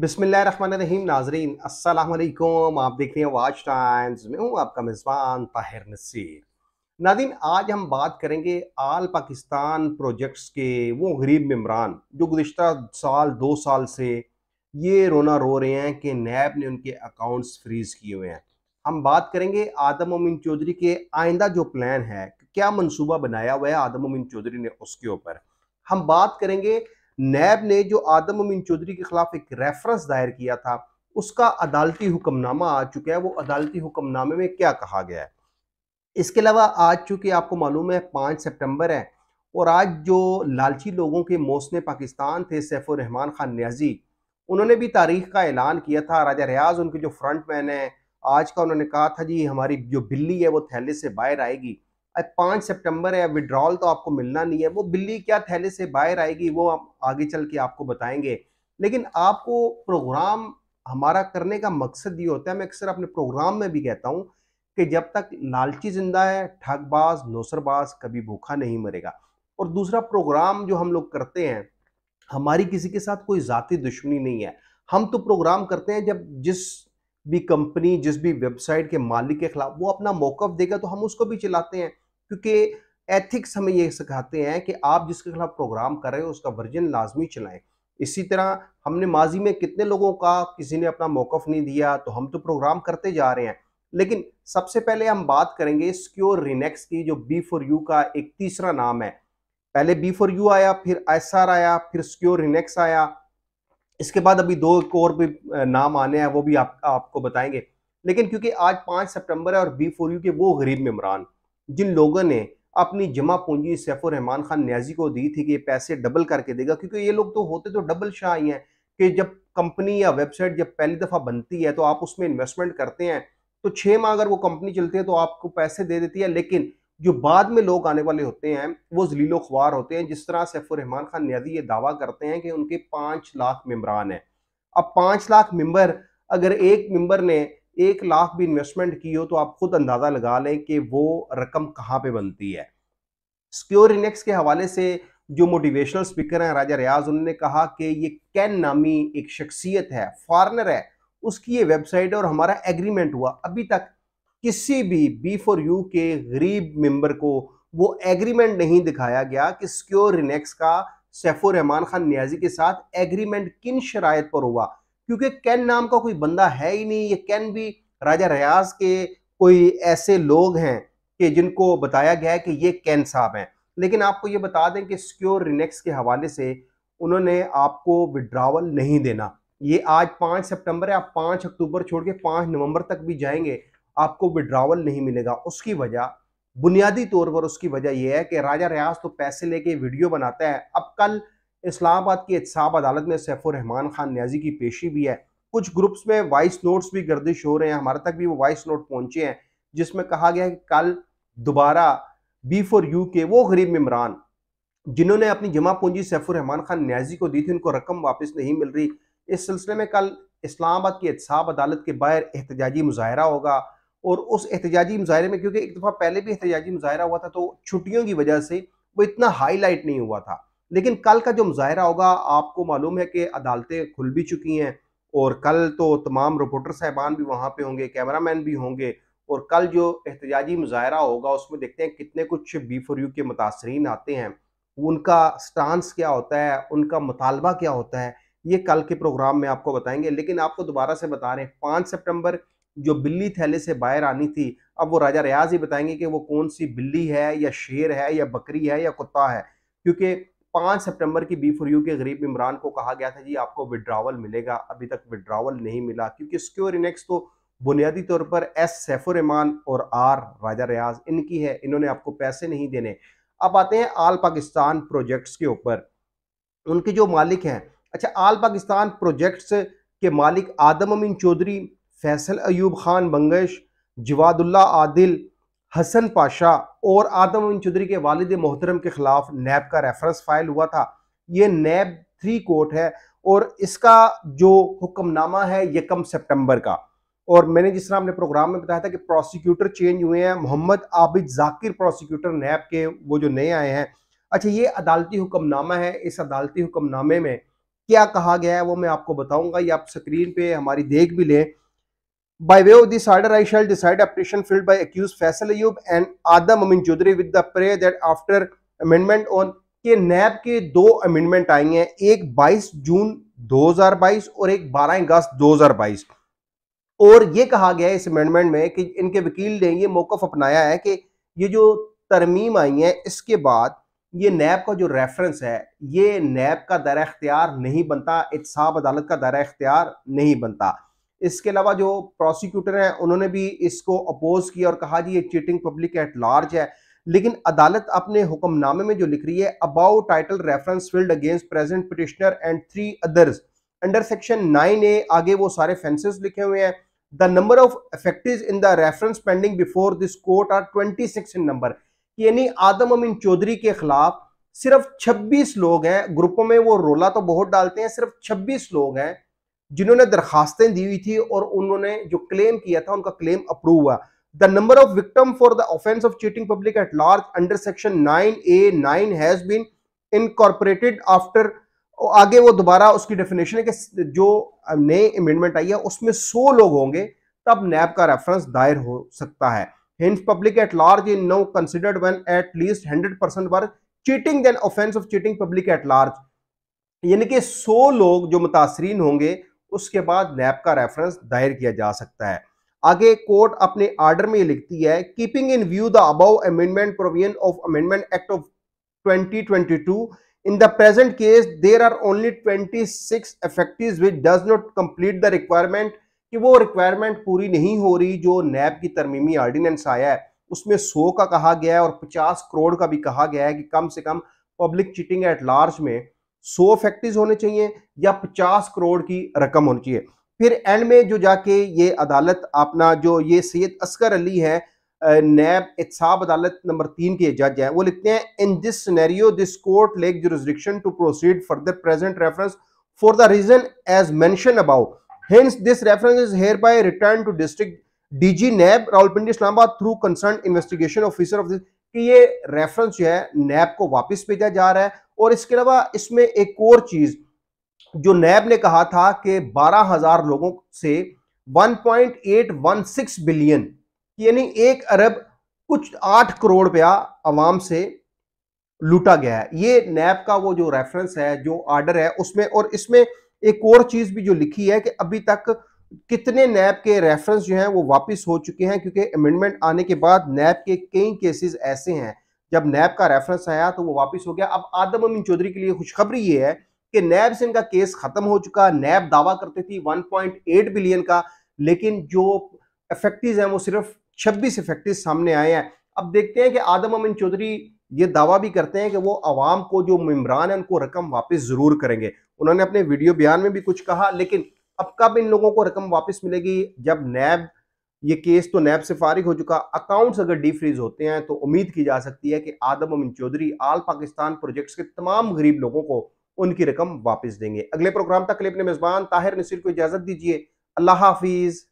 बिसमीम नाजरीन असलकुम आप देख रहे हैं वाच टाइम्स में हूँ आपका मेज़बान ताहिर नसीर नादिन आज हम बात करेंगे आल पाकिस्तान प्रोजेक्ट्स के वो गरीब मम्बरान जो गुज्त साल दो साल से ये रोना रो रहे हैं कि नैब ने उनके अकाउंट्स फ्रीज़ किए हुए हैं हम बात करेंगे आदम मोमिन चौधरी के आइंदा जो प्लान है क्या मनसूबा बनाया हुआ है आदम मोमिन चौधरी ने उसके ऊपर हम बात करेंगे नैब ने जो आदम अमीन चौधरी के खिलाफ एक रेफरेंस दायर किया था उसका अदालती हुक्मनामा आ चुका है वो अदालती हुक्मनामे में क्या कहा गया है इसके अलावा आज चूंकि आपको मालूम है पाँच सितम्बर है और आज जो लालची लोगों के मौसम पाकिस्तान थे सैफुररहमान खान न्याजी उन्होंने भी तारीख का ऐलान किया था राजा रियाज उनके जो फ्रंट मैन है आज का उन्होंने कहा था जी हमारी जो बिल्ली है वो थैले से बाहर आएगी पाँच सितंबर है विड्रॉल तो आपको मिलना नहीं है वो बिल्ली क्या थैले से बाहर आएगी वो आप आगे चल के आपको बताएंगे लेकिन आपको प्रोग्राम हमारा करने का मकसद ये होता है मैं अक्सर अपने प्रोग्राम में भी कहता हूँ कि जब तक लालची जिंदा है ठगबाज नौसरबाज कभी भूखा नहीं मरेगा और दूसरा प्रोग्राम जो हम लोग करते हैं हमारी किसी के साथ कोई ज़ाती दुश्मनी नहीं है हम तो प्रोग्राम करते हैं जब जिस भी कंपनी जिस भी वेबसाइट के मालिक के खिलाफ वो अपना मौकफ देगा तो हम उसको भी चलाते हैं क्योंकि एथिक्स हमें ये सिखाते हैं कि आप जिसके खिलाफ प्रोग्राम कर रहे हो उसका वर्जन लाजमी चलाएं इसी तरह हमने माजी में कितने लोगों का किसी ने अपना मौकफ नहीं दिया तो हम तो प्रोग्राम करते जा रहे हैं लेकिन सबसे पहले हम बात करेंगे स्क्योर रिनेक्स की जो बी फॉर यू का एक तीसरा नाम है पहले बी फॉर यू आया फिर एस आर आया फिर स्क्योर रिनेक्स आया इसके बाद अभी दो एक और भी नाम आने हैं वो भी आप, आपको बताएंगे लेकिन क्योंकि आज पाँच सितंबर है और बी फोर यू के वो गरीब मेमरान जिन लोगों ने अपनी जमा पूंजी सैफुर रहमान खान न्याजी को दी थी कि पैसे डबल करके देगा क्योंकि ये लोग तो होते तो डबल शाह ही हैं कि जब कंपनी या वेबसाइट जब पहली दफ़ा बनती है तो आप उसमें इन्वेस्टमेंट करते हैं तो छः माह अगर वो कंपनी चलती है तो आपको पैसे दे देती है लेकिन जो बाद में लोग आने वाले होते हैं वो जलीलो ख्वार होते हैं जिस तरह सैफुर रहमान खान न्याजी ये दावा करते हैं कि उनके पाँच लाख मम्बरान हैं अब पाँच लाख मम्बर अगर एक मम्बर ने एक लाख भी इन्वेस्टमेंट की हो तो आप खुद अंदाज़ा लगा लें कि वो रकम कहाँ पे बनती है स्क्योर इंडेक्स के हवाले से जो मोटिवेशनल स्पीकर हैं राजा रियाज उन्होंने कहा कि ये कैन नामी एक शख्सियत है फॉरनर है उसकी ये वेबसाइट है और हमारा एग्रीमेंट हुआ अभी तक किसी भी बी फॉर यू के गरीब मेंबर को वो एग्रीमेंट नहीं दिखाया गया कि स्क्योर इनेक्स का सैफुर रहमान खान न्याजी के साथ एग्रीमेंट किन शराय पर हुआ क्योंकि कैन नाम का कोई बंदा है ही नहीं ये कैन भी राजा रियाज के कोई ऐसे लोग हैं कि जिनको बताया गया है कि ये कैन साहब हैं लेकिन आपको ये बता दें कि सिक्योर रिनेक्स के हवाले से उन्होंने आपको विड्रावल नहीं देना ये आज पाँच सितंबर है आप पाँच अक्टूबर छोड़ के पाँच नवंबर तक भी जाएंगे आपको विड्रावल नहीं मिलेगा उसकी वजह बुनियादी तौर पर उसकी वजह यह है कि राजा रियाज तो पैसे लेके वीडियो बनाता है अब कल इस्लामाबाद की एहसाब अदालत में रहमान खान न्याजी की पेशी भी है कुछ ग्रुप्स में वॉइस नोट्स भी गर्दिश हो रहे हैं हमारे तक भी वो वॉइस नोट पहुंचे हैं जिसमें कहा गया है कि कल दोबारा बी फॉर यू के वो गरीब इमरान जिन्होंने अपनी जमा पूंजी सैफुररहमान खान न्याजी को दी थी उनको रकम वापस नहीं मिल रही इस सिलसिले में कल इस्लामाबाद की एहसाब अदालत के बाहर एहतजाजी मुजाहरा होगा और उस एहतजाजी मुजाहरे में क्योंकि एक दफ़ा पहले भी एहतजाजी मुजाहरा हुआ था तो छुट्टियों की वजह से वो इतना हाईलाइट नहीं हुआ था लेकिन कल का जो मुजाहरा होगा आपको मालूम है कि अदालतें खुल भी चुकी हैं और कल तो तमाम रिपोर्टर साहबान भी वहाँ पर होंगे कैमरामैन भी होंगे और कल जो एहतजाजी मुजाहरा होगा उसमें देखते हैं कितने कुछ बी फॉर यू के मुतासरीन आते हैं उनका स्टांस क्या होता है उनका मुतालबा क्या होता है ये कल के प्रोग्राम में आपको बताएंगे लेकिन आपको तो दोबारा से बता रहे हैं पाँच सितम्बर जो बिल्ली थैले से बाहर आनी थी अब वो राजा रियाज ही बताएंगे कि वो कौन सी बिल्ली है या शेर है या बकरी है या कुत्ता है क्योंकि पाँच सितंबर की बी फोर यू के गरीब इमरान को कहा गया था जी आपको विड्रावल मिलेगा अभी तक विड्रावल नहीं मिला क्योंकि सिक्योर इनेक्स तो बुनियादी तौर पर एस सैफुररहमान और आर राजा रियाज इनकी है इन्होंने आपको पैसे नहीं देने अब आते हैं आल पाकिस्तान प्रोजेक्ट्स के ऊपर उनके जो मालिक हैं अच्छा आल पाकिस्तान प्रोजेक्ट्स के मालिक आदम अमीन चौधरी फैसल अयूब खान बंगश जवादुल्ला आदिल हसन पाशा और आदम अमीन चौधरी के वालद मोहतरम के ख़िलाफ़ नैब का रेफरेंस फाइल हुआ था ये नैब थ्री कोर्ट है और इसका जो हुक्मनामा है ये कम सितंबर का और मैंने जिस तरह अपने प्रोग्राम में बताया था कि प्रोसिक्यूटर चेंज हुए हैं मोहम्मद आबिद जाकिर प्रोसिक्यूटर नैब के वो जो नए आए हैं अच्छा ये अदालती हुक्मनामा है इस अदालती हुक्मनामे में क्या कहा गया है वो मैं आपको बताऊंगा ये आप स्क्रीन पे हमारी देख भी लें By way of this order, I shall decide a petition filed by accused Faisal Ayub and Adam Amin Chaudhry with the prayer that after amendment on के नैब के दो अमेंडमेंट आई हैं एक 22 जून 2022 और एक 12 अगस्त 2022 और ये कहा गया है इस अमेंडमेंट में कि इनके वकील ने ये मौकफ अपनाया है कि ये जो तरमीम आई है इसके बाद ये नैब का जो रेफरेंस है ये नैब का दायरा अख्तियार नहीं बनता इतसाब अदालत का दायरा अख्तियार नहीं बनता इसके अलावा जो प्रोसिक्यूटर हैं उन्होंने भी इसको अपोज किया और कहा जी ये चीटिंग पब्लिक एट लार्ज है लेकिन अदालत अपने हुक्मनामे में जो लिख रही है about title reference field against present petitioner and three others under section nine A आगे वो सारे फेंसेस लिखे हुए हैं the number of effective in the reference pending before this court are twenty six in number यानी आदम अमीन चौधरी के खिलाफ सिर्फ छब्बीस लोग हैं ग्रुपों में वो रोला तो बहुत डालते हैं सिर्फ छब्बीस लोग हैं जिन्होंने दरखास्तें दी हुई थी और उन्होंने जो क्लेम किया था उनका क्लेम अप्रूव हुआ the number of victim for the offence of cheating public at large under section nine A nine has been incorporated after आगे वो दोबारा उसकी डेफिनेशन है कि जो नए अमेंडमेंट आई है उसमें 100 लोग होंगे तब नैब का रेफरेंस दायर हो सकता है hence public at large in no considered when at least hundred percent were cheating then offence of cheating public at large यानी कि 100 लोग जो मुतासरीन होंगे उसके बाद नैब का रेफरेंस दायर किया जा सकता है आगे कोर्ट अपने आर्डर में लिखती है keeping in view the above amendment provision of amendment act of 2022 in the present case there are only 26 six effectives which does not complete the requirement कि वो रिक्वायरमेंट पूरी नहीं हो रही जो नैब की तरमीमी आर्डिनेंस आया है उसमें 100 का कहा गया है और 50 करोड़ का भी कहा गया है कि कम से कम पब्लिक चिटिंग एट लार्ज में सौ फैक्ट्रीज होने चाहिए या पचास करोड़ की रकम होनी चाहिए फिर एंड में जो जाके ये अदालत अपना जो ये सैयद असगर अली है नैब एहसाब अदालत नंबर तीन के जज हैं वो लिखते हैं in this scenario this court lack jurisdiction to proceed further present reference for the reason as mention about hence this reference is hereby returned to district dg nab Rawalpindi Islamabad through concern investigation officer of this कि ये reference जो है नैब को वापस भेजा जा रहा है और इसके अलावा इसमें एक और चीज जो नैब ने कहा था कि 12,000 लोगों से 1.816 बिलियन यानी एक अरब कुछ आठ करोड़ रुपया आवाम से लूटा गया है ये नैब का वो जो रेफरेंस है जो आर्डर है उसमें और इसमें एक और चीज भी जो लिखी है कि अभी तक कितने नैब के रेफरेंस जो हैं वो वापस हो चुके हैं क्योंकि अमेंडमेंट आने के बाद नैब के कई केसेस ऐसे हैं जब नैब का रेफरेंस आया तो वो वापस हो गया अब आदम अमीन चौधरी के लिए खुशखबरी ये है कि नैब से इनका केस खत्म हो चुका नैब दावा करती थी 1.8 बिलियन का लेकिन जो इफेक्टिव हैं वो सिर्फ 26 इफेक्टिव सामने आए हैं अब देखते हैं कि आदम अमीन चौधरी ये दावा भी करते हैं कि वो आवाम को जो मम्बरान है उनको रकम वापस ज़रूर करेंगे उन्होंने अपने वीडियो बयान में भी कुछ कहा लेकिन अब कब इन लोगों को रकम वापस मिलेगी जब नैब ये केस तो नैब से फारिग हो चुका अकाउंट्स अगर डीफ्रीज होते हैं तो उम्मीद की जा सकती है कि आदम अमिन चौधरी आल पाकिस्तान प्रोजेक्ट्स के तमाम गरीब लोगों को उनकी रकम वापस देंगे अगले प्रोग्राम तक अपने मेजबान ताहिर नसीर को इजाजत दीजिए अल्लाह हाफिज़